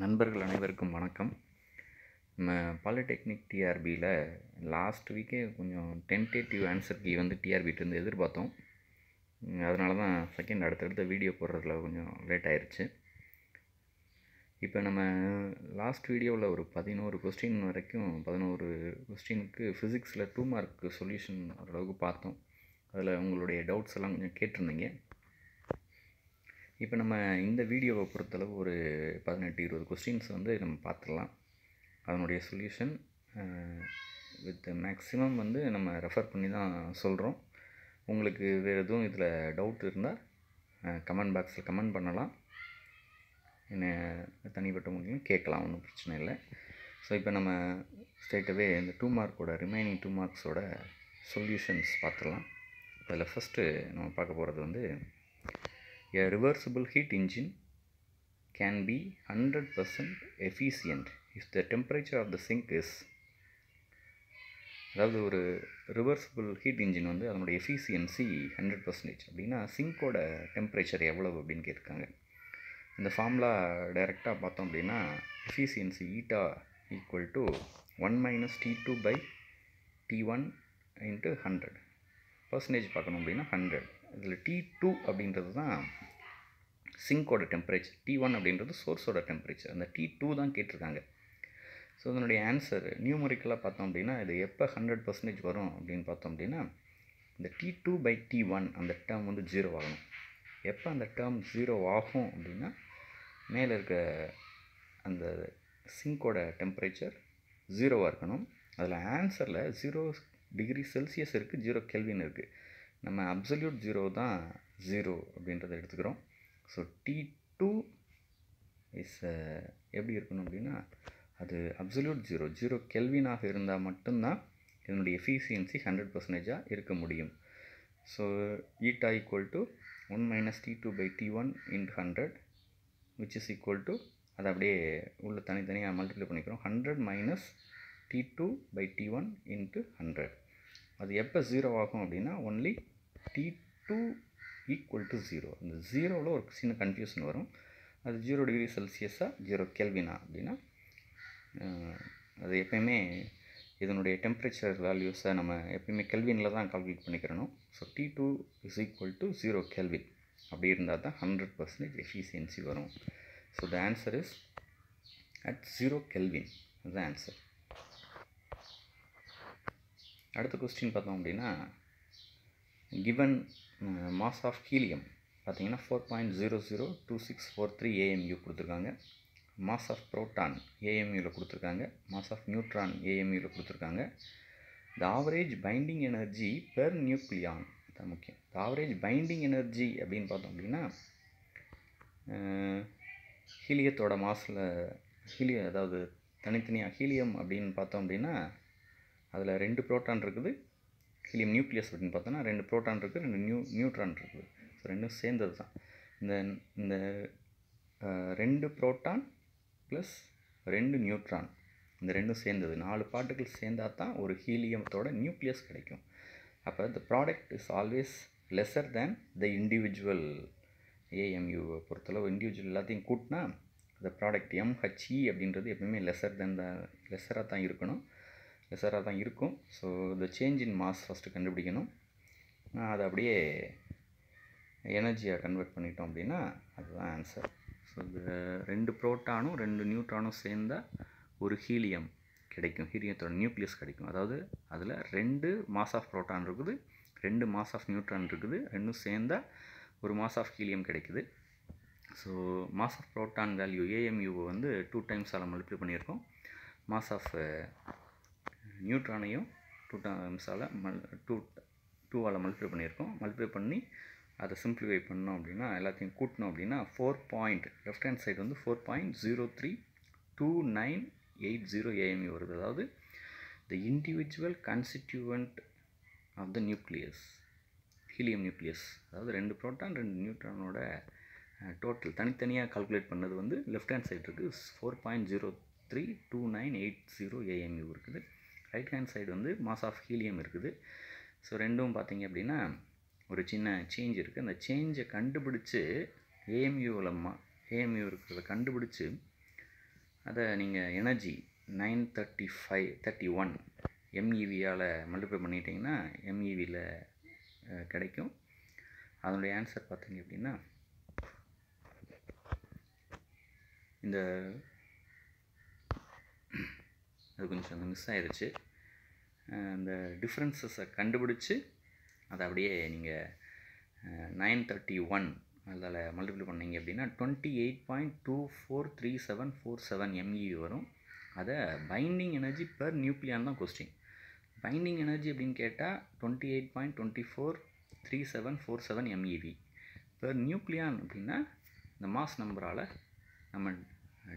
நண்பர்கள் அனைவருக்கும் வணக்கம் நம்ம பாலிடெக்னிக் டிஆர்பியில் லாஸ்ட் வீக்கே கொஞ்சம் டென்டேட்டிவ் ஆன்சர் கீ வந்து டிஆர்பிகிட்டேருந்து எதிர்பார்த்தோம் அதனால தான் செகண்ட் அடுத்தடுத்த வீடியோ போடுறதுல கொஞ்சம் லேட் ஆயிடுச்சு இப்போ நம்ம லாஸ்ட் வீடியோவில் ஒரு பதினோரு கொஸ்டின் வரைக்கும் பதினோரு கொஸ்டினுக்கு ஃபிசிக்ஸில் டூ மார்க் சொல்யூஷன் ஓரளவுக்கு பார்த்தோம் அதில் உங்களுடைய டவுட்ஸ் எல்லாம் கொஞ்சம் கேட்டிருந்தீங்க இப்போ நம்ம இந்த வீடியோவை பொறுத்தளவு ஒரு பதினெட்டு இருபது கொஸ்டின்ஸ் வந்து நம்ம பார்த்துடலாம் அதனுடைய சொல்யூஷன் வித் மேக்ஸிமம் வந்து நம்ம ரெஃபர் பண்ணி தான் சொல்கிறோம் உங்களுக்கு வேறு எதுவும் இதில் டவுட் இருந்தால் கமெண்ட் பாக்ஸில் கமெண்ட் பண்ணலாம் என்ன தனிப்பட்ட முறையிலும் கேட்கலாம் ஒன்றும் பிரச்சனை இல்லை ஸோ இப்போ நம்ம ஸ்டேட்டவே இந்த டூ மார்க்கோட ரிமைனிங் டூ மார்க்ஸோட சொல்யூஷன்ஸ் பார்த்துடலாம் அதில் ஃபஸ்ட்டு நம்ம பார்க்க போகிறது வந்து A reversible heat engine can be 100% efficient if the temperature of the sink is அதாவது ஒரு ரிவர்சிபிள் ஹீட் இன்ஜின் வந்து அதனுடைய எஃபிஷியன்சி ஹண்ட்ரட் பர்சன்டேஜ் அப்படின்னா சிங்கோட டெம்பரேச்சர் எவ்வளவு அப்படின்னு கேட்டிருக்காங்க இந்த ஃபார்முலா டைரெக்டாக பார்த்தோம் அப்படின்னா efficiency eta equal to one minus T two by T one into hundred percentage பார்க்கணும் அப்படின்னா ஹண்ட்ரட் இதில் டி டூ அப்படின்றது தான் சிங்கோட டெம்பரேச்சர் டி ஒன் அப்படின்றது சோர்ஸோட டெம்பரேச்சர் அந்த டி டூ தான் கேட்டிருக்காங்க ஸோ அதனுடைய ஆன்சர் நியூமரிக்கலாக பார்த்தோம் அப்படின்னா இது எப்போ ஹண்ட்ரட் பர்சன்டேஜ் வரும் அப்படின்னு பார்த்தோம் அப்படின்னா இந்த T two by T one அந்த டேர்ம் வந்து ஜீரோ ஆகணும் எப்போ அந்த டேர்ம் ஜீரோ ஆகும் அப்படின்னா மேலே இருக்க அந்த சிங்கோட டெம்பரேச்சர் ஜீரோவாக இருக்கணும் அதில் ஆன்சரில் ஜீரோ டிகிரி செல்சியஸ் இருக்குது ஜீரோ கெல்வின் இருக்குது நம்ம அப்சல்யூட் ஜீரோ தான் ஜீரோ அப்படின்றத எடுத்துக்கிறோம் ஸோ டி டூ இஸ் எப்படி இருக்கணும் அப்படின்னா அது அப்சல்யூட் ஜீரோ ஜீரோ கெல்வினாக இருந்தால் மட்டும்தான் இதனுடைய எஃபிஷியன்சி ஹண்ட்ரட் பர்சன்டேஜாக இருக்க முடியும் so eta equal to one minus T two by T one into hundred which is equal to அதை அப்படியே உள்ள தனித்தனியாக மல்டிப்ளை பண்ணிக்கிறோம் hundred minus T two by T one into hundred அது எப்போ ஜீரோ ஆகும் அப்படின்னா only T two equal to zero அந்த ஜீரோவில் ஒரு சின்ன கன்ஃபியூஷன் வரும் அது ஜீரோ டிகிரி செல்சியஸாக ஜீரோ கெல்வினா அப்படின்னா அது எப்பயுமே இதனுடைய டெம்பரேச்சர் வேல்யூஸை நம்ம எப்பயுமே கெல்வினில் தான் கால்குலேட் பண்ணிக்கிறணும் so T two is equal to zero kelvin அப்படி இருந்தால் தான் ஹண்ட்ரட் பர்சன்டேஜ் எஃபிஷியன்சி வரும் so the answer is at zero kelvin the answer அடுத்த கொஸ்டின் பார்த்தோம் அப்படின்னா கிவன் மாஸ் ஆஃப் ஹீலியம் பார்த்திங்கன்னா four point zero zero two six four three AMU கொடுத்துருக்காங்க mass of proton ஏஎம்யூவில் கொடுத்துருக்காங்க மாஸ் ஆஃப் நியூட்ரான் ஏஎம்யூவில் கொடுத்துருக்காங்க the average binding energy per nucleon அதான் முக்கியம் த ஆவரேஜ் பைண்டிங் எனர்ஜி அப்படின்னு பார்த்தோம் அப்படின்னா ஹீலியத்தோட மாஸில் ஹீலியம் அதாவது தனித்தனியாக ஹீலியம் அப்படின்னு பார்த்தோம் அப்படின்னா அதில் ரெண்டு ப்ரோட்டான் இருக்குது ஹீலியம் நியூக்ளியஸ் அப்படின்னு பார்த்தோன்னா ரெண்டு ப்ரோட்டான் இருக்குது ரெண்டு நியூ நியூட்ரான் இருக்குது ஸோ ரெண்டும் சேர்ந்தது தான் இந்த இந்த ரெண்டு ப்ரோட்டான் ப்ளஸ் ரெண்டு நியூட்ரான் இந்த ரெண்டும் சேர்ந்தது நாலு பாட்டுகள் சேர்ந்தால் தான் ஒரு ஹீலியத்தோட நியூக்ளியஸ் கிடைக்கும் அப்போ the product is always lesser than the individual ஏஎம்யூவை பொறுத்தளவு இண்டிவிஜுவல் எல்லாத்தையும் கூட்டினா த ப்ராடக்ட் எம்ஹெச்இ அப்படின்றது எப்பவுமே லெஸர் தென் த லெஸராக தான் இருக்கணும் எஸ்ஆராக தான் இருக்கும் ஸோ இந்த சேஞ்ச் இன் மாஸ் ஃபஸ்ட்டு கண்டுபிடிக்கணும் அதை அப்படியே எனர்ஜியாக கன்வெர்ட் பண்ணிட்டோம் அப்படின்னா அதுதான் ஆன்சர் ஸோ இது ரெண்டு ப்ரோட்டானும் ரெண்டு நியூட்ரானும் சேர்ந்தால் ஒரு ஹீலியம் கிடைக்கும் ஹீலியத்தோட நியூக்ளியஸ் கிடைக்கும் அதாவது அதில் ரெண்டு மாஸ் ஆஃப் ப்ரோட்டான் இருக்குது ரெண்டு மாஸ் ஆஃப் நியூட்ரான் இருக்குது ரெண்டும் சேர்ந்தால் ஒரு மாஸ் ஆஃப் ஹீலியம் கிடைக்குது so mass of proton value ஏஎம்யூவை வந்து டூ டைம்ஸால் மல்டிப்ளை பண்ணியிருக்கோம் மாஸ் ஆஃப் நியூட்ரானையும் டூ டைம்ஸால் மல் டூ டூவால் மல்டிஃபை பண்ணியிருக்கோம் மல்டிஃபை பண்ணி அதை சிம்பிளிஃபை பண்ணோம் அப்படின்னா எல்லாத்தையும் கூட்டினோம் அப்படின்னா four point left hand side வந்து four point zero three two nine eight zero AMU வருது அதாவது the individual constituent of the nucleus helium nucleus அதாவது ரெண்டு ப்ரோட்டான் ரெண்டு நியூட்ரானோட டோட்டல் தனித்தனியாக கால்குலேட் பண்ணது வந்து லெஃப்ட் ஹேண்ட் சைடு இருக்குது four point zero three two nine eight zero AMU இருக்குது ரைட் ஹேண்ட் சைடு வந்து மாஸ் ஆஃப் ஹீலியம் இருக்குது ஸோ ரெண்டும் பார்த்தீங்க அப்படின்னா ஒரு சின்ன சேஞ்ச் இருக்குது அந்த சேஞ்சை கண்டுபிடிச்சி ஏஎம்யூவில் மா ஏஎம்யூ இருக்கிறத கண்டுபிடிச்சி அதை நீங்கள் energy nine thirty five thirty one எம்இவியால் மல்டிப்ளை பண்ணிட்டீங்கன்னா எம்இவியில் e கிடைக்கும் அதனுடைய ஆன்சர் பார்த்தீங்க அப்படின்னா இந்த அது கொஞ்சம் அந்த மிஸ் ஆயிடுச்சு அந்த டிஃப்ரென்சஸை கண்டுபிடிச்சி அதை அப்படியே நீங்கள் நைன் தேர்ட்டி ஒன் அதில் மல்டிபிள் பண்ணீங்க அப்படின்னா twenty eight point two four three seven four seven MeV வரும் அதை பைண்டிங் எனர்ஜி பெர் நியூக்ளியான் தான் கொஸ்டின் பைண்டிங் எனர்ஜி அப்படின்னு கேட்டால் twenty eight point twenty four three seven four seven MeV per nucleon அப்படின்னா இந்த மாஸ் நம்பரால் நம்ம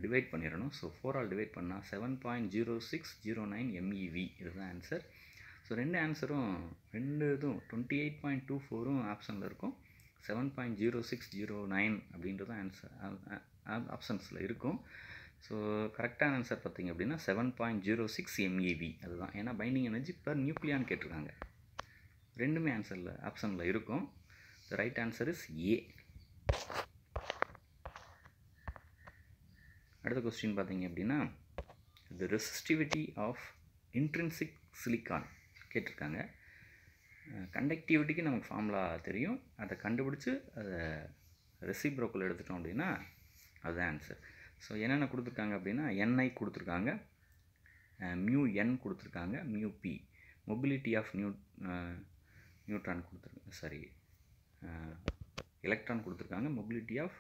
divide பண்ணிடணும் so four ஆல் டிவைட் பண்ணால் seven point zero six zero nine MeV இதுதான் ஆன்சர் ஸோ ரெண்டு ஆன்சரும் ரெண்டு இதுவும் டுவெண்ட்டி எயிட் பாயிண்ட் டூ ஃபோரும் ஆப்ஷனில் இருக்கும் seven point zero six zero nine அப்படின்றதும் ஆன்சர் ஆப்ஷன்ஸில் இருக்கும் ஸோ கரெக்டான ஆன்சர் பார்த்திங்க அப்படின்னா seven point zero six MeV அதுதான் ஏன்னா பைண்டிங் எனர்ஜி பர் நியூக்ளியான்னு கேட்டிருக்காங்க ரெண்டுமே ஆன்சரில் ஆப்ஷனில் இருக்கும் ரைட் ஆன்சர் இஸ் ஏ அடுத்த கொஸ்டின் பார்த்தீங்க அப்படின்னா the resistivity of intrinsic silicon கேட்டிருக்காங்க கண்டக்டிவிட்டிக்கு நமக்கு ஃபார்முலா தெரியும் அதை கண்டுபிடிச்சி அதை ரெசிப்ரோக்கில் எடுத்துட்டோம் அப்படின்னா அதுதான் ஆன்சர் ஸோ என்னென்ன கொடுத்துருக்காங்க அப்படின்னா என்ஐ கொடுத்துருக்காங்க மியூ என் கொடுத்துருக்காங்க mu P mobility of new neutron கொடுத்துருக்காங்க சாரி எலக்ட்ரான் கொடுத்துருக்காங்க மொபிலிட்டி ஆஃப்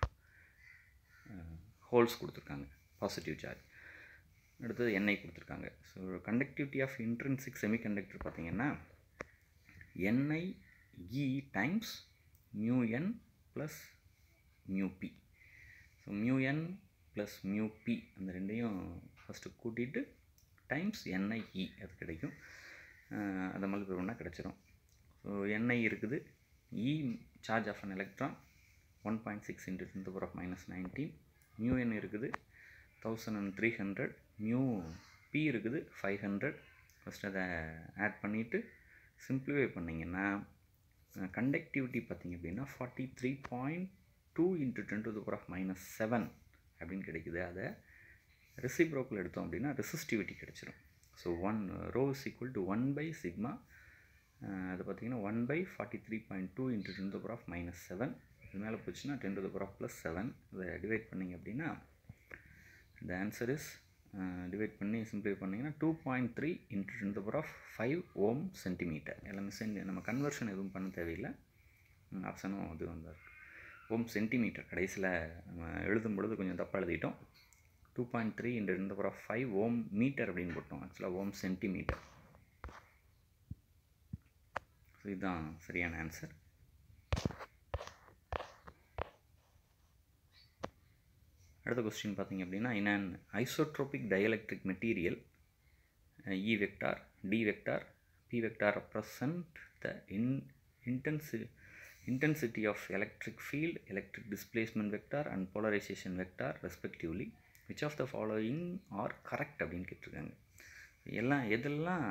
ஹோல்ஸ் கொடுத்துருக்காங்க பாசிட்டிவ் சார்ஜ் அடுத்தது எண்ணெய் கொடுத்துருக்காங்க so conductivity of intrinsic conductor பார்த்திங்கன்னா N I E times mu N plus mu P so mu N plus mu P அந்த ரெண்டையும் first கூட்டிகிட்டு டைம்ஸ் இ e அது கிடைக்கும் அதை மாதிரி பண்ணால் கிடச்சிரும் ஸோ என்ஐ இருக்குது E charge of an electron one point six into ten power of minus nineteen mu N இருக்குது thousand and three hundred mu P இருக்குது ஃபைவ் ஹண்ட்ரட் ஃபஸ்ட் அதை ஆட் பண்ணிவிட்டு சிம்பிளிஃபை பண்ணிங்கன்னா கண்டக்டிவிட்டி பார்த்திங்க அப்படின்னா forty three point two into ten to the of minus seven அப்படின்னு கிடைக்குது அதை ரிசிப்ரோக்கில் எடுத்தோம் அப்படின்னா ரெசிஸ்டிவிட்டி கிடச்சிரும் so one rho is equal to one by sigma அது பார்த்திங்கன்னா one by forty three point two into ten to of minus seven இது மேலே போச்சுன்னா ten to the power plus seven இதை டிவைட் பண்ணிங்க அப்படின்னா இந்த ஆன்சர் இஸ் டிவைட் பண்ணி சிம்பிளை பண்ணிங்கன்னா two point three into ten the power of five ohm centimetre எல்லாமே சென்டி நம்ம கன்வர்ஷன் எதுவும் பண்ண தேவையில்லை ஆப்ஷனும் அது வந்தார் ஓம் சென்டிமீட்டர் கடைசியில் நம்ம எழுதும் பொழுது கொஞ்சம் தப்பாக எழுதிட்டோம் two point three into ten the power of five ohm metre அப்படின்னு போட்டோம் ஆக்சுவலாக ஓம் சென்டிமீட்டர் இதுதான் சரியான ஆன்சர் அடுத்த கொஸ்டின் பார்த்தீங்க அப்படின்னா in isotropic dielectric material E vector D vector P vector represent the in intensi intensity of electric field electric displacement vector and polarisation vector respectively which of the following are correct அப்படின்னு கேட்டிருக்காங்க எல்லாம் எதெல்லாம்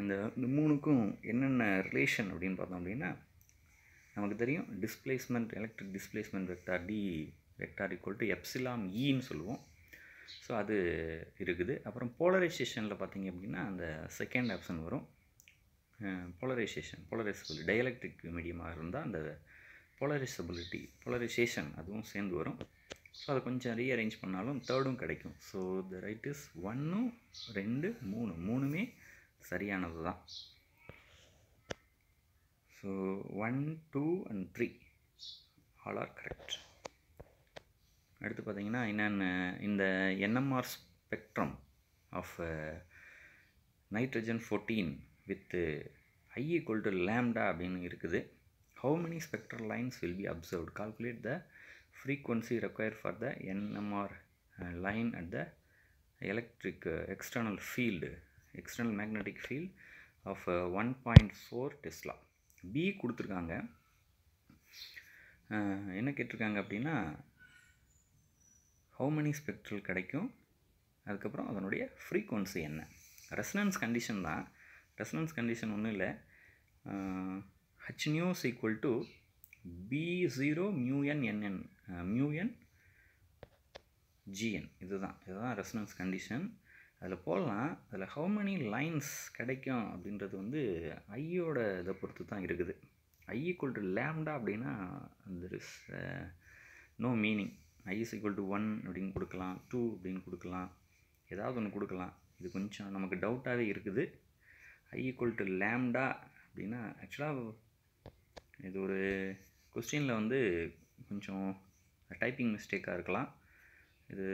இந்த மூணுக்கும் என்னென்ன relation அப்படின்னு பார்த்தோம் அப்படின்னா நமக்கு தெரியும் displacement electric displacement vector D vector equal to epsilon ஈன்னு சொல்லுவோம் ஸோ அது இருக்குது அப்புறம் போலரைசேஷனில் பார்த்தீங்க அப்படின்னா அந்த செகண்ட் ஆப்ஷன் வரும் போலரைசேஷன் போலரைசபிள் டயலக்ட்ரிக் மீடியமாக இருந்தால் அந்த போலரைசபிலிட்டி போலரைசேஷன் அதுவும் சேர்ந்து வரும் ஸோ அதை கொஞ்சம் ரீ அரேஞ்ச் பண்ணாலும் தேர்டும் கிடைக்கும் ஸோ த ரைட் இஸ் ஒன்று ரெண்டு மூணு மூணுமே சரியானது தான் so one two and three all are correct அடுத்து பார்த்தீங்கன்னா என்னென்ன இந்த NMR spectrum of nitrogen fourteen with I equal to lambda அப்படின்னு இருக்குது how many spectral lines will be observed calculate the frequency require for the NMR line at the electric external field external magnetic field of one point four tesla B கொடுத்துருக்காங்க uh, என்ன கேட்டிருக்காங்க அப்படின்னா how many spectral கிடைக்கும் அதுக்கப்புறம் அதனுடைய frequency என்ன resonance condition தான் resonance condition ஒன்றும் இல்லை H nu is equal to B zero mu N N N mu N G N இதுதான் இதுதான் ரெசனன்ஸ் கண்டிஷன் அதில் போடலாம் அதில் ஹவு மெனி லைன்ஸ் கிடைக்கும் அப்படின்றது வந்து ஐயோட இதை பொறுத்து தான் இருக்குது ஐ ஈக்குவல் டு லேம்டா அப்படின்னா அந்த is no meaning I equal to one அப்படின்னு கொடுக்கலாம் டூ அப்படின்னு கொடுக்கலாம் ஏதாவது ஒன்று கொடுக்கலாம் இது கொஞ்சம் நமக்கு டவுட்டாகவே இருக்குது ஐ ஈக்குவல் டு லேம்டா அப்படின்னா ஆக்சுவலாக இது ஒரு கொஸ்டினில் வந்து கொஞ்சம் டைப்பிங் மிஸ்டேக்காக இருக்கலாம் இது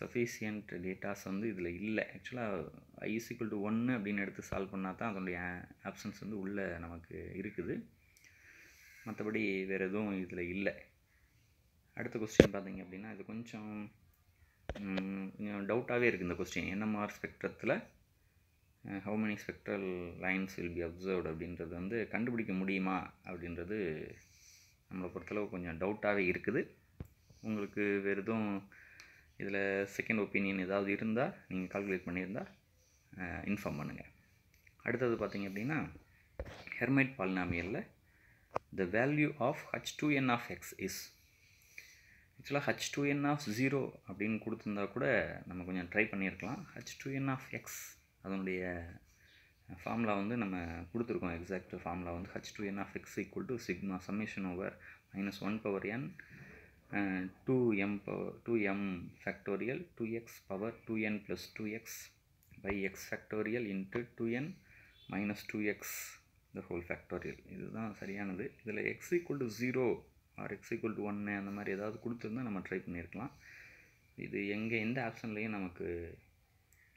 சஃபிஷியன்ட் டேட்டாஸ் வந்து இதில் இல்லை ஆக்சுவலாக ஐ ஈக்குவல் டு ஒன்று அப்படின்னு எடுத்து சால்வ் பண்ணால் தான் அதனுடைய ஆப்ஷன்ஸ் வந்து உள்ளே நமக்கு இருக்குது மற்றபடி வேறு எதுவும் இதில் இல்லை அடுத்த கொஸ்டின் பார்த்தீங்க அப்படின்னா இது கொஞ்சம் டவுட்டாகவே இருக்குது இந்த கொஸ்டின் என்எம்ஆர் ஸ்பெக்ட்ரத்தில் how many spectral lines will be observe அப்படின்றது வந்து கண்டுபிடிக்க முடியுமா அப்படின்றது நம்மளை பொறுத்தளவு கொஞ்சம் டவுட்டாகவே இருக்குது உங்களுக்கு வேறு எதுவும் இதில் செகண்ட் ஒப்பீனியன் ஏதாவது இருந்தால் நீங்கள் கால்குலேட் பண்ணியிருந்தால் இன்ஃபார்ம் பண்ணுங்கள் அடுத்தது பார்த்தீங்க அப்படின்னா ஹெர்மைட் பாலினாமியலில் the value of H two n of x is ஆக்சுவலாக H two n of zero அப்படின்னு கொடுத்துருந்தா கூட நம்ம கொஞ்சம் ட்ரை பண்ணியிருக்கலாம் H two n of x அதனுடைய ஃபார்முலா வந்து நம்ம கொடுத்துருக்கோம் எக்ஸாக்ட் ஃபார்முலா வந்து H two n of x equal to sigma summation over minus one power n two m power two m factorial two x power two n plus two x by X factorial into two n minus two x the whole factorial இதுதான் சரியானது இதில் x equal to zero or x equal to ஒன்று அந்த மாதிரி ஏதாவது கொடுத்துருந்தா நம்ம try பண்ணியிருக்கலாம் இது எங்கே எந்த ஆப்ஷன்லேயும் நமக்கு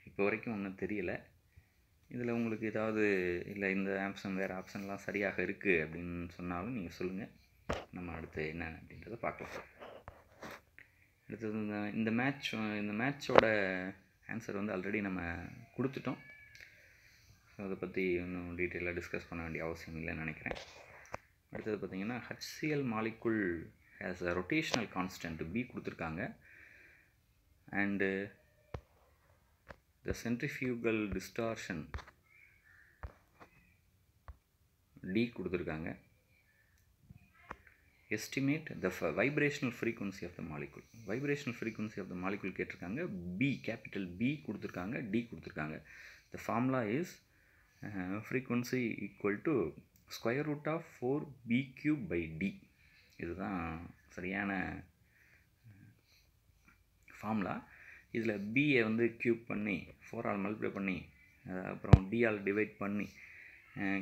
இப்போ வரைக்கும் ஒன்றும் தெரியலை இதில் உங்களுக்கு ஏதாவது இல்லை இந்த ஆப்ஷன் வேறு ஆப்ஷன்லாம் சரியாக இருக்குது அப்படின்னு சொன்னாலும் நீங்கள் சொல்லுங்கள் நம்ம அடுத்து என்ன அப்படின்றத பார்க்கலாம் அடுத்தது இந்த இந்த மேட்ச் இந்த மேட்சோட ஆன்சர் வந்து ஆல்ரெடி நம்ம கொடுத்துட்டோம் ஸோ அதை பற்றி இன்னும் டீட்டெயிலாக டிஸ்கஸ் பண்ண வேண்டிய அவசியம் இல்லைன்னு நினைக்கிறேன் அடுத்தது பார்த்திங்கன்னா HCl molecule has a rotational constant B கொடுத்துருக்காங்க and the centrifugal distortion D கொடுத்துருக்காங்க estimate the vibrational frequency of the molecule vibrational frequency of the molecule கேட்டிருக்காங்க பி கேபிட்டல் பி கொடுத்துருக்காங்க டி கொடுத்துருக்காங்க the formula is frequency uh, equal to square root of four B cube by D இதுதான் சரியான formula இதில் பியை வந்து cube பண்ணி ஃபோரால் multiply பண்ணி அப்புறம் டிஆல் டிவைட் பண்ணி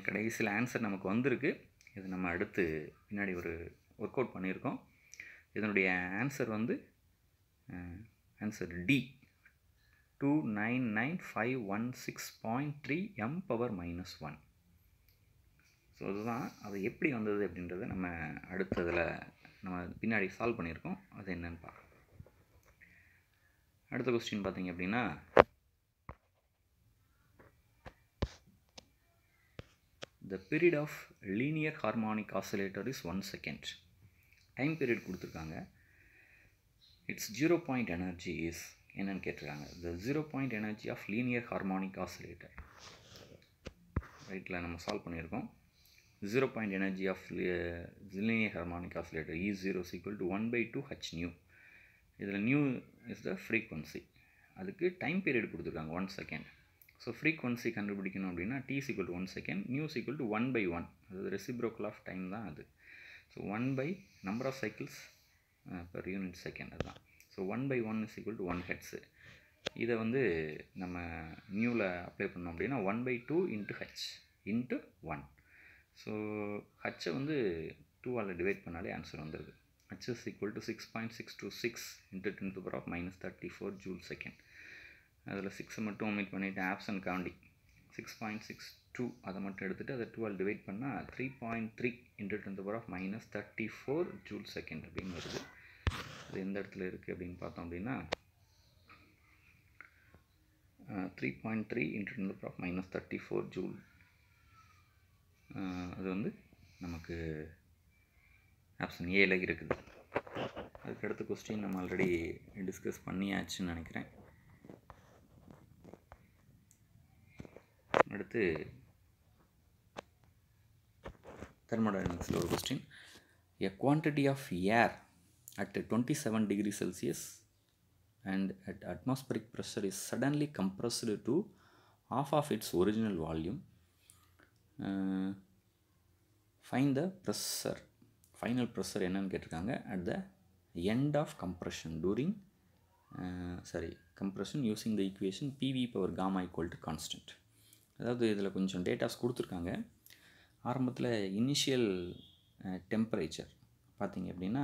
கடைசியில் ஆன்சர் நமக்கு வந்திருக்கு இது நம்ம அடுத்து பின்னாடி ஒரு ஒர்க் அவுட் பண்ணியிருக்கோம் இதனுடைய ஆன்சர் வந்து answer D two nine nine five one six point three m power minus one so அதுதான் அது எப்படி வந்தது அப்படின்றத நம்ம அடுத்ததில் நம்ம பின்னாடி சால்வ் பண்ணியிருக்கோம் அது என்னன்னு பார்க்கலாம் அடுத்த கொஸ்டின் பார்த்தீங்க அப்படின்னா the period of linear harmonic oscillator is one second time period கொடுத்துருக்காங்க its zero point energy is என்னன்னு கேட்டிருக்காங்க the zero point energy of linear harmonic oscillator ரைட்டில் நம்ம சால்வ் பண்ணியிருக்கோம் zero point energy of uh, linear harmonic oscillator E zero equal to one by two H nu இதில் nu is the frequency அதுக்கு time period கொடுத்துருக்காங்க one second so frequency கண்டுபிடிக்கணும் அப்படின்னா T equal to one second nu equal to one by one அது reciprocal of time தான் அது so one by number of cycles per unit second அதுதான் so one by one is equal to one hertz இதை வந்து நம்ம நியூவில் apply பண்ணோம் அப்படின்னா one by two into H into one so ஹச்சை வந்து டூவால் டிவைட் பண்ணாலே ஆன்சர் வந்துடுது H is equal to six point six two six into ten power of minus thirty four joule second அதில் சிக்ஸை மட்டும் ஒமிட் பண்ணிவிட்டு அண்ட் காண்டி சிக்ஸ் பாயிண்ட் சிக்ஸ் டூ அதை மட்டும் எடுத்துகிட்டு அதை டூவால் டிவைட் பண்ணால் three point three into ten power of minus thirty four joule second அப்படின்னு வருது அது எந்த இடத்துல இருக்குது அப்படின்னு பார்த்தோம் அப்படின்னா three point three into ten power of minus thirty four joule அது வந்து நமக்கு ஆப்ஷன் ஏல இருக்குது அதுக்கடுத்த கொஸ்டின் நம்ம ஆல்ரெடி டிஸ்கஸ் பண்ணியாச்சுன்னு நினைக்கிறேன் அடுத்து தெர்மோடைனமிக்ஸில் ஒரு question a quantity of air at twenty seven degree Celsius and at atmospheric pressure is suddenly compressed to half of its original volume find the pressure final pressure என்னன்னு கேட்டிருக்காங்க at the end of compression during sorry compression using the equation PV power gamma equal to constant அதாவது இதில் கொஞ்சம் datas கொடுத்துருக்காங்க ஆரம்பத்தில் initial temperature பார்த்திங்க அப்படின்னா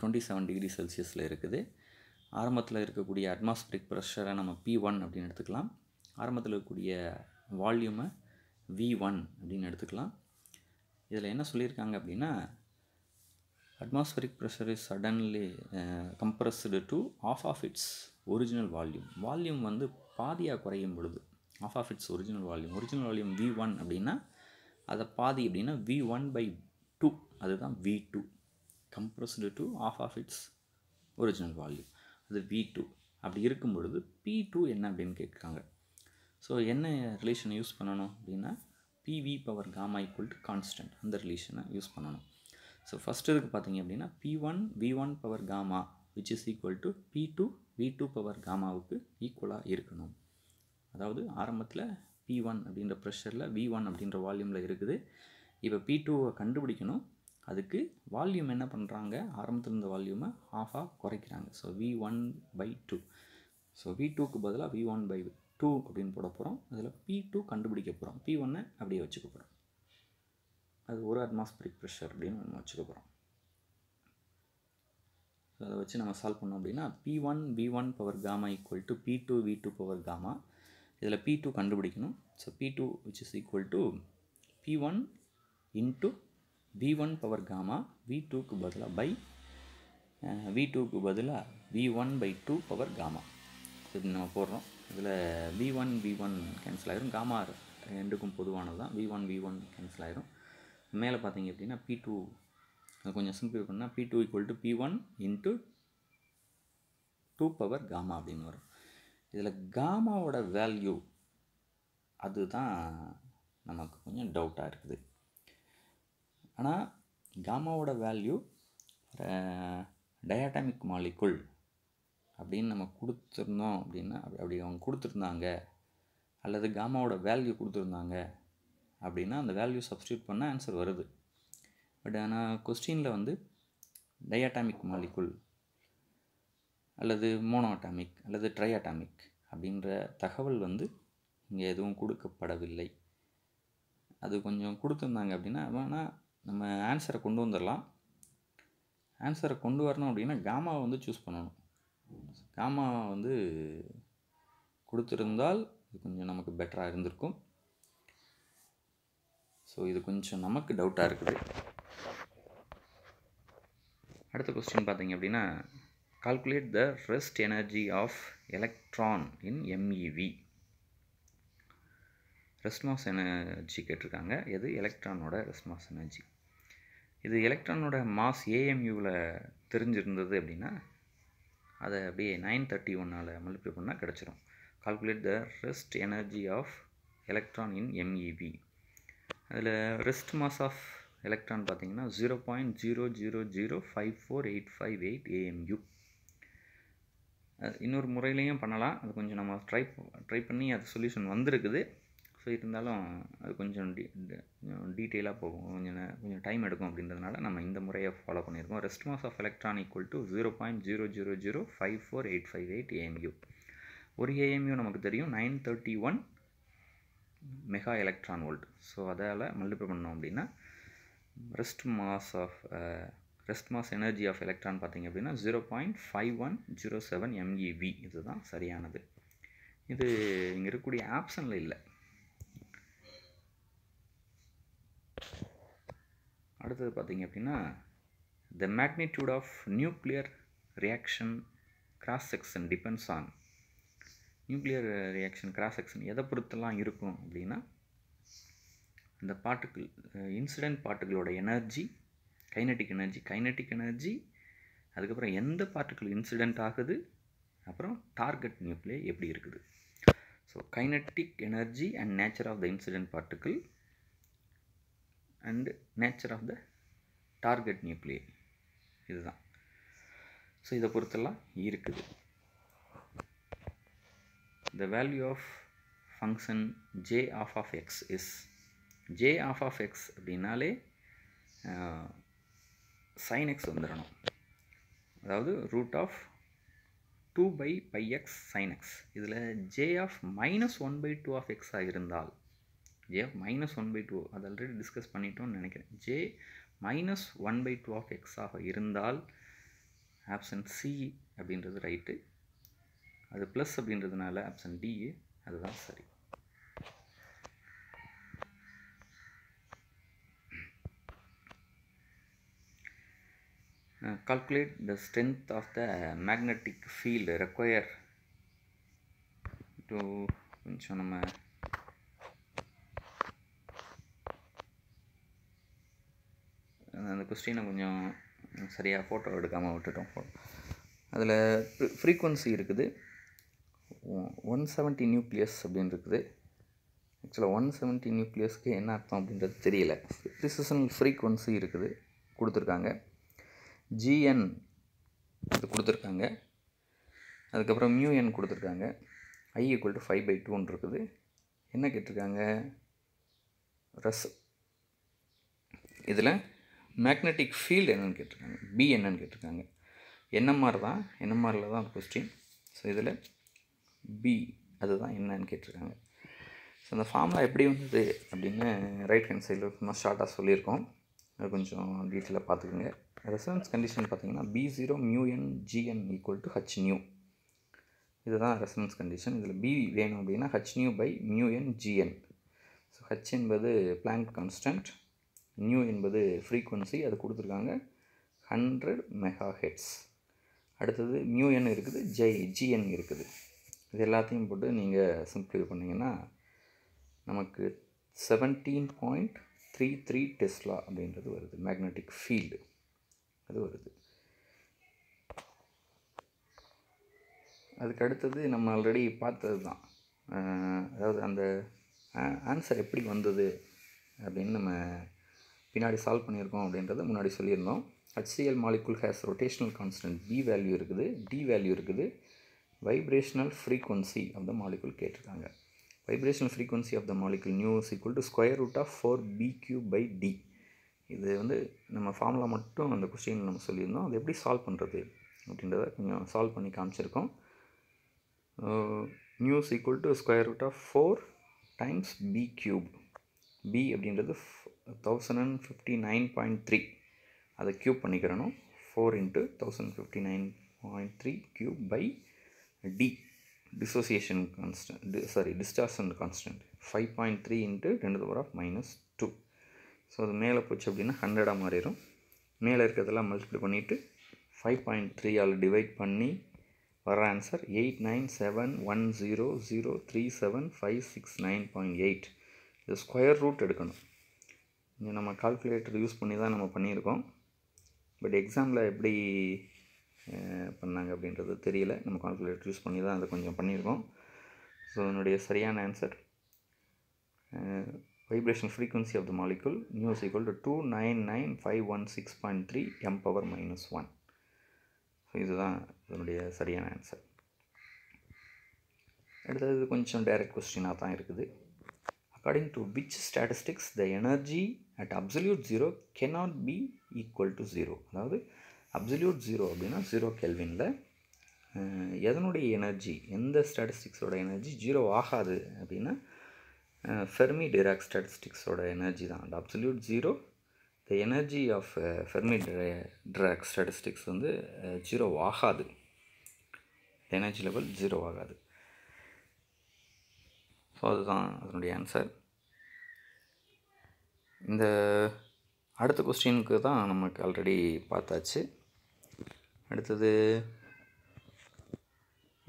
twenty seven degree செல்சியஸில் இருக்குது ஆரம்பத்தில் இருக்கக்கூடிய அட்மாஸ்பிரிக் ப்ரெஷரை நம்ம பி ஒன் அப்படின்னு எடுத்துக்கலாம் ஆரம்பத்தில் இருக்கக்கூடிய வால்யூமை வி ஒன் அப்படின்னு எடுத்துக்கலாம் இதில் என்ன சொல்லியிருக்காங்க அப்படின்னா atmospheric pressure is suddenly compressed to half of its original volume volume வந்து பாதியாக குறையும் பொழுது half of its original volume original volume V one அப்படின்னா அதை பாதி அப்படின்னா வி ஒன் பை டூ அதுதான் V two compressed to half of its original volume அது வி டூ அப்படி இருக்கும் பொழுது பி டூ என்ன அப்படின்னு கேட்குறாங்க ஸோ என்ன ரிலேஷனை யூஸ் பண்ணணும் அப்படின்னா PV power gamma equal to constant அந்த ரிலேஷனை யூஸ் பண்ணணும் ஸோ ஃபஸ்ட்டு இதுக்கு பார்த்தீங்க அப்படின்னா P one V one power gamma which is equal to P two V two power காமாவுக்கு ஈக்குவலாக இருக்கணும் அதாவது ஆரம்பத்தில் பி ஒன் அப்படின்ற ப்ரெஷரில் வி ஒன் அப்படின்ற வால்யூமில் இருக்குது இப்போ பி டூவை கண்டுபிடிக்கணும் அதுக்கு வால்யூம் என்ன பண்ணுறாங்க ஆரம்பத்தில் இருந்த வால்யூமை ஆஃப் ஆஃபாக குறைக்கிறாங்க so V one by two so V டூக்கு பதிலாக வி ஒன் பை டூ அப்படின்னு போட போகிறோம் அதில் பி டூ கண்டுபிடிக்க போகிறோம் பி ஒன்னை அப்படியே வச்சுக்க போகிறோம் அது ஒரு அட்மாஸ்பிரிக் ப்ரெஷர் அப்படின்னு நம்ம வச்சுக்க போகிறோம் அதை வச்சு நம்ம சால்வ் பண்ணோம் அப்படின்னா P one V one power gamma equal to P two V two power gamma இதில் பி டூ கண்டுபிடிக்கணும் so P two which is equal to P one into V one power gamma V டூக்கு பதிலாக by V டூக்கு பதிலாக V one by two power gamma இது நம்ம போடுறோம் இதில் V one V one cancel ஆகிரும் காமா ரெண்டுக்கும் பொதுவானது தான் V one V one cancel ஆகிரும் மேலே பார்த்தீங்க அப்படின்னா பி டூ அது கொஞ்சம் சிம்பிள் பண்ணால் P two equal to P one into two power gamma அப்படின்னு வரும் இதில் காமாவோட வேல்யூ அதுதான் நமக்கு கொஞ்சம் டவுட்டாக இருக்குது ஆனால் காமாவோட வேல்யூ டயாட்டமிக் மாலிக்குள் அப்படின்னு நம்ம கொடுத்துருந்தோம் அப்படின்னா அப்படி அவங்க கொடுத்துருந்தாங்க அல்லது காமாவோட வேல்யூ கொடுத்துருந்தாங்க அப்படின்னா அந்த வேல்யூ சப்ஸ்டியூட் பண்ணால் ஆன்சர் வருது பட் ஆனால் கொஸ்டினில் வந்து டையாட்டாமிக் மாலிகுல் அல்லது மோனோட்டாமிக் அல்லது ட்ரையாட்டாமிக் அப்படின்ற தகவல் வந்து இங்கே எதுவும் கொடுக்கப்படவில்லை அது கொஞ்சம் கொடுத்துருந்தாங்க அப்படின்னா ஆனால் நம்ம ஆன்சரை கொண்டு வந்துடலாம் ஆன்சரை கொண்டு வரணும் அப்படின்னா காமாவை வந்து சூஸ் பண்ணணும் காமா வந்து கொடுத்துருந்தால் இது கொஞ்சம் நமக்கு பெட்டராக இருந்திருக்கும் ஸோ இது கொஞ்சம் நமக்கு டவுட்டாக இருக்குது அடுத்த கொஸ்டின் பார்த்தீங்க அப்படின்னா calculate the rest energy of electron in MeV rest mass energy கேட்டிருக்காங்க எது எலக்ட்ரானோட ரெஸ்ட் மாஸ் எனர்ஜி இது எலக்ட்ரானோட மாஸ் ஏஎம்யூவில் தெரிஞ்சிருந்தது அப்படின்னா அதை அப்படியே நைன் தேர்ட்டி ஒன்னால் மல்டிப்ளை பண்ணால் கிடச்சிரும் calculate the rest energy of electron in MeV அதில் ரெஸ்ட் மாஸ் ஆஃப் எலக்ட்ரான் பார்த்தீங்கன்னா zero point zero zero zero five four eight five eight AMU இன்னொரு முறையிலையும் பண்ணலாம் அது கொஞ்சம் நம்ம ட்ரை ட்ரை பண்ணி அது சொல்யூஷன் வந்திருக்குது ஸோ இருந்தாலும் அது கொஞ்சம் கொஞ்சம் டீட்டெயிலாக போகும் கொஞ்சம் கொஞ்சம் டைம் எடுக்கும் அப்படின்றதுனால நம்ம இந்த முறையை ஃபாலோ பண்ணியிருக்கோம் rest mass of electron equal to zero point zero zero zero five four eight five eight AMU ஒரு ஏஎம்யூ நமக்கு தெரியும் nine thirty one mega electron volt so அதால் மல்டிப்ளை பண்ணோம் அப்படின்னா rest mass of rest mass energy of electron பார்த்திங்க அப்படின்னா zero point five one zero seven MeV இதுதான் சரியானது இது இங்கே இருக்கக்கூடிய ஆப்ஷனில் இல்லை அடுத்தது பார்த்திங்க அப்படின்னா the magnitude of nuclear reaction cross section depends on nuclear reaction cross section எதை பொறுத்தெல்லாம் இருக்கும் அப்படின்னா இந்த பார்ட்டிக்கிள் இன்சிடென்ட் பார்ட்டிகளோட energy kinetic energy kinetic energy அதுக்கப்புறம் எந்த பார்ட்டிக்கிள் இன்சிடெண்ட் ஆகுது அப்புறம் டார்கெட் நியூக்ளியர் எப்படி இருக்குது so kinetic energy and nature of the incident particle and nature of the target நியூப்ளியை இதுதான் ஸோ இதை பொறுத்தெல்லாம் இருக்குது the value of function J of of x is J of of x அப்படின்னாலே சைன் எக்ஸ் வந்துடணும் அதாவது root of two by pi x sine x இதில் J of minus one by two of எக்ஸாக இருந்தால் A minus one by two அது already discuss பண்ணிட்டோம்னு நினைக்கிறேன் J minus one by two of எக்ஸாக இருந்தால் ஆப்ஷன் சி அப்படின்றது ரைட்டு அது ப்ளஸ் அப்படின்றதுனால ஆப்ஷன் டி அதுதான் சரி calculate the strength of the magnetic field required to கொஞ்சம் நம்ம கொஸ்டினை கொஞ்சம் சரியாக ஃபோட்டோ எடுக்காமல் விட்டுட்டோம் அதில் ஃப்ரீக்வன்சி இருக்குது ஒன் செவன்ட்டி நியூக்ளியஸ் அப்படின்னு இருக்குது ஆக்சுவலாக ஒன் செவன்ட்டி நியூக்ளியஸ்க்கு என்ன அர்த்தம் அப்படின்றது தெரியல ப்ரிசிஷனல் ஃப்ரீக்வன்சி இருக்குது கொடுத்துருக்காங்க ஜிஎன் அது கொடுத்துருக்காங்க அதுக்கப்புறம் மியூஎன் கொடுத்துருக்காங்க I equal to five by டூன்னு இருக்குது என்ன கேட்டிருக்காங்க ரஸ் இதில் மேக்னெட்டிக் ஃபீல்டு என்னென்னு கேட்டிருக்காங்க பி என்னன்னு கேட்டிருக்காங்க என்எம்ஆர் தான் என்எம்ஆரில் தான் கொஸ்டின் ஸோ இதில் பி அதுதான் என்னன்னு கேட்டிருக்காங்க ஸோ அந்த ஃபார்முலா எப்படி வந்தது அப்படின்னு ரைட் ஹேண்ட் சைடில் கொஞ்சம் ஷார்ட்டாக சொல்லியிருக்கோம் அது கொஞ்சம் டீட்டெயிலாக பார்த்துக்கோங்க ரெசனன்ஸ் கண்டிஷன் பார்த்தீங்கன்னா B zero mu N g N equal to H nu இதுதான் ரெசனன்ஸ் கண்டிஷன் இதில் பி வேணும் அப்படின்னா H nu by mu N g N so H என்பது பிளான்ட் கான்ஸ்டன்ட் நியூ என்பது ஃப்ரீக்குவன்சி அது கொடுத்துருக்காங்க ஹண்ட்ரட் மெகா ஹெட்ஸ் அடுத்தது என் இருக்குது ஜெய் ஜிஎன் இருக்குது இது எல்லாத்தையும் போட்டு நீங்கள் சிம்பிளை பண்ணிங்கன்னா நமக்கு seventeen point three three tesla அப்படின்றது வருது மேக்னெட்டிக் ஃபீல்டு அது வருது அதுக்கு அடுத்தது நம்ம ஆல்ரெடி பார்த்தது தான் அதாவது அந்த ஆன்சர் எப்படி வந்தது அப்படின்னு நம்ம பின்னாடி சால்வ் பண்ணியிருக்கோம் அப்படின்றத முன்னாடி சொல்லியிருந்தோம் HCl molecule has rotational constant B value இருக்குது டி வேல்யூ இருக்குது vibrational frequency of the molecule கேட்டிருக்காங்க vibrational frequency of the molecule nu is to square root of four B cube by D இது வந்து நம்ம ஃபார்முலா மட்டும் அந்த question நம்ம சொல்லியிருந்தோம் அதை எப்படி சால்வ் பண்ணுறது அப்படின்றத கொஞ்சம் சால்வ் பண்ணி காமிச்சிருக்கோம் nu is equal to square root of four times B cube B அப்படின்றது thousand and fifty nine point three அதை க்யூப் பண்ணிக்கிறணும் four into thousand fifty nine point three cube by D dissociation constant sorry distortion constant five point three into ten power of minus two so அது மேலே போச்சு அப்படின்னா ஹண்ட்ரடாக மாறிடும் மேலே இருக்கிறதெல்லாம் multiply பண்ணிவிட்டு ஃபைவ் பாயிண்ட் த்ரீ டிவைட் பண்ணி வர answer eight nine seven one zero zero three seven five six nine eight இது ஸ்கொயர் ரூட் எடுக்கணும் இங்கே நம்ம கால்குலேட்டர் யூஸ் பண்ணி தான் நம்ம பண்ணியிருக்கோம் பட் எக்ஸாமில் எப்படி பண்ணாங்க அப்படின்றது தெரியல நம்ம கால்குலேட்டர் யூஸ் பண்ணி தான் அதை கொஞ்சம் பண்ணியிருக்கோம் ஸோ என்னுடைய சரியான answer vibration frequency of the molecule nu is equal to two nine nine five one six point three m power minus one so இதுதான் இதனுடைய சரியான ஆன்சர் அடுத்தது கொஞ்சம் டைரக்ட் கொஸ்டினாக தான் இருக்குது according to which statistics the energy at absolute zero cannot be equal to zero அதாவது absolute zero அப்படின்னா ஜீரோ கெல்வினில் எதனுடைய எனர்ஜி எந்த ஸ்டாட்டிஸ்டிக்ஸோட எனர்ஜி ஜீரோ ஆகாது அப்படின்னா ஃபெர்மி டிராக் ஸ்டாட்டிஸ்டிக்ஸோட எனர்ஜி தான் at absolute zero the energy of Fermi Dirac statistics வந்து ஜீரோ ஆகாது எனர்ஜி லெவல் ஜீரோ ஆகாது ஸோ அதுதான் அதனுடைய ஆன்சர் இந்த அடுத்த கொஸ்டினுக்கு தான் நமக்கு ஆல்ரெடி பார்த்தாச்சு அடுத்தது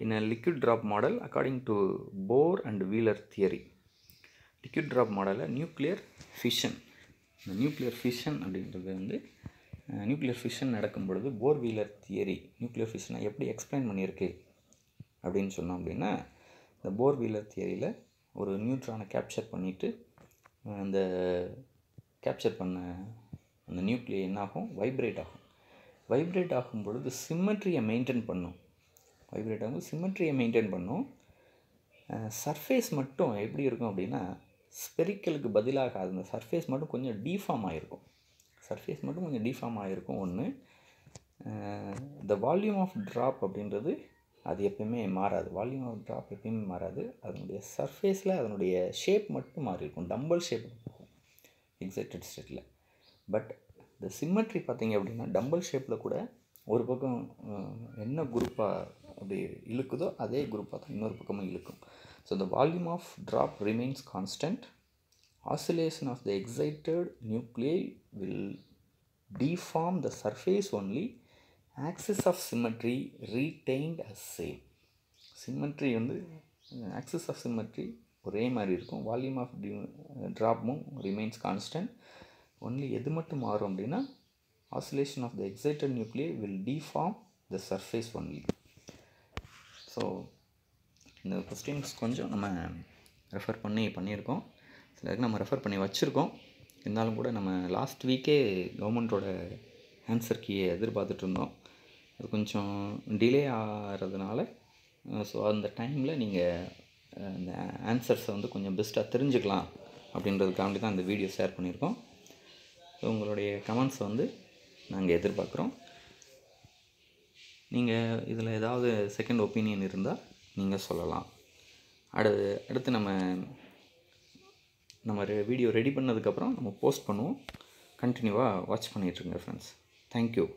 in a liquid drop model according to Bohr and Wheeler theory liquid drop மாடலில் நியூக்ளியர் ஃபிஷன் இந்த நியூக்ளியர் ஃபிஷன் அப்படின்றது வந்து நியூக்ளியர் ஃபிஷன் நடக்கும் பொழுது போர் வீலர் தியரி நியூக்ளியர் ஃபிஷனை எப்படி எக்ஸ்பிளைன் பண்ணியிருக்கு அப்படின்னு சொன்னோம் அப்படின்னா இந்த போர் வீலர் தியரியில் ஒரு நியூட்ரானை கேப்சர் பண்ணிவிட்டு அந்த கேப்சர் பண்ண அந்த நியூக்ளியை என்ன ஆகும் வைப்ரேட் ஆகும் வைப்ரேட் ஆகும் பொழுது சிம்மெட்ரியை மெயின்டைன் பண்ணும் வைப்ரேட் ஆகும் சிம்மெட்ரியை மெயின்டைன் பண்ணும் சர்ஃபேஸ் மட்டும் எப்படி இருக்கும் அப்படின்னா ஸ்பெரிக்கலுக்கு பதிலாக அந்த சர்ஃபேஸ் மட்டும் கொஞ்சம் டீஃபார்ம் ஆகிருக்கும் சர்ஃபேஸ் மட்டும் கொஞ்சம் டீஃபார்ம் ஆகிருக்கும் ஒன்று த வால்யூம் ஆஃப் ட்ராப் அப்படின்றது அது எப்பயுமே மாறாது வால்யூம் ஆஃப் ட்ராப் எப்பயுமே மாறாது அதனுடைய சர்ஃபேஸில் அதனுடைய ஷேப் மட்டும் மாறி இருக்கும் டம்பல் ஷேப் எக்ஸைட்டட் ஸ்டேட்டில் பட் இந்த சிம்மெட்ரி பார்த்தீங்க அப்படின்னா டம்பல் ஷேப்பில் கூட ஒரு பக்கம் என்ன குரூப்பாக அப்படி இழுக்குதோ அதே குரூப்பாக தான் இன்னொரு பக்கமும் இழுக்கும் so the volume of drop remains constant oscillation of the excited nuclei will deform the surface only axis of symmetry retained a same symmetry வந்து ஆக்சிஸ் ஆஃப் சிம்மெட்ரி ஒரே மாதிரி இருக்கும் வால்யூம் ஆஃப் டியூ ட்ராப்பும் ரிமைன்ஸ் கான்ஸ்டன்ட் ஒன்லி எது மட்டும் மாறும் அப்படின்னா oscillation of the excited nuclear will deform the surface only so இந்த கொஸ்டின்ஸ் கொஞ்சம் நம்ம ரெஃபர் பண்ணி பண்ணியிருக்கோம் சில நம்ம ரெஃபர் பண்ணி வச்சுருக்கோம் இருந்தாலும் கூட நம்ம லாஸ்ட் வீக்கே கவர்மெண்ட்டோட ஆன்சர் கீயை எதிர்பார்த்துட்டு இருந்தோம் அது கொஞ்சம் டிலே ஆகிறதுனால ஸோ அந்த டைமில் நீங்கள் இந்த ஆன்சர்ஸை வந்து கொஞ்சம் பெஸ்ட்டாக தெரிஞ்சுக்கலாம் அப்படின்றதுக்காண்டி தான் இந்த வீடியோ ஷேர் பண்ணியிருக்கோம் உங்களுடைய கமெண்ட்ஸை வந்து நாங்கள் எதிர்பார்க்குறோம் நீங்கள் இதில் ஏதாவது செகண்ட் ஒப்பீனியன் இருந்தால் நீங்கள் சொல்லலாம் அடுத்து அடுத்து நம்ம நம்ம வீடியோ ரெடி பண்ணதுக்கப்புறம் நம்ம போஸ்ட் பண்ணுவோம் கண்டினியூவாக வாட்ச் பண்ணிகிட்ருங்க ஃப்ரெண்ட்ஸ் தேங்க்யூ